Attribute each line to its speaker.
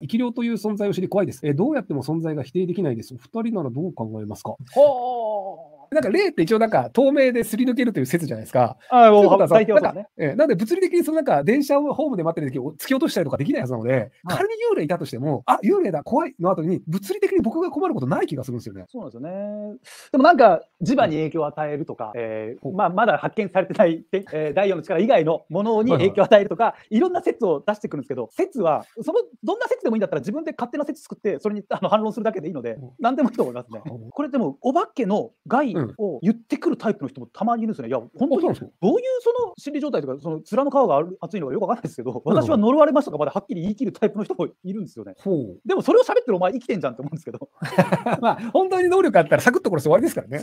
Speaker 1: 生き量という存在を知り怖いです。えどうやっても存在が否定できないです。お二人ならどう考えますかはあなんか霊って一応なんか透明ですり抜けるという説じゃないですか。ああ、もうえー、なんで物理的にそのなんか電車をホームで待ってる時を突き落としたりとかできないはずなので、はい、仮に幽霊いたとしても、あ幽霊だ、怖いの後に物理的に僕が困ることない気がするんですよね。
Speaker 2: そうなんですよね。でもなんか磁場に影響を与えるとか、うえー、まあ、まだ発見されてない、えー、第4の力以外のものに影響を与えるとか、はいはい、いろんな説を出してくるんですけど、説は、そのどんな説でもいいんだったら自分で勝手な説作って、それにあの反論するだけでいいので、ん、何でもいいと思いますね。これでもお化けの害を言ってくるタイプの人もたまにいるんですね。いや、本当にどういうその心理状態とか、その面の皮がある厚いのかよくわかんないですけど、私は呪われましたとか、まではっきり言い切るタイプの人もいるんですよね。でもそれを喋ってるお前生きてんじゃんって思うんですけど。まあ、本当に能力あったらサクッと殺して終わりですからね。